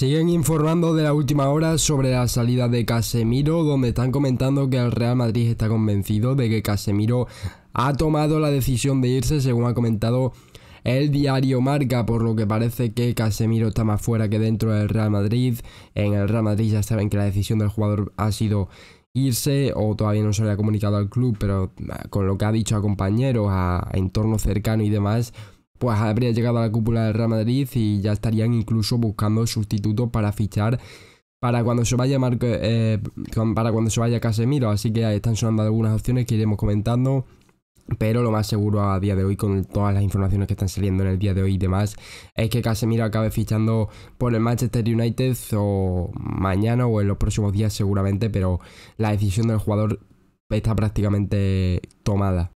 Siguen informando de la última hora sobre la salida de Casemiro, donde están comentando que el Real Madrid está convencido de que Casemiro ha tomado la decisión de irse, según ha comentado el diario Marca, por lo que parece que Casemiro está más fuera que dentro del Real Madrid. En el Real Madrid ya saben que la decisión del jugador ha sido irse o todavía no se le ha comunicado al club, pero eh, con lo que ha dicho a compañeros, a, entorno cercano y demás, pues habría llegado a la cúpula del Real Madrid y ya estarían incluso buscando sustitutos para fichar para cuando se vaya eh, para cuando se vaya Casemiro. Así que están sonando algunas opciones que iremos comentando. Pero lo más seguro a día de hoy, con todas las informaciones que están saliendo en el día de hoy y demás, es que Casemiro acabe fichando por el Manchester United o mañana o en los próximos días seguramente, pero la decisión del jugador está prácticamente tomada.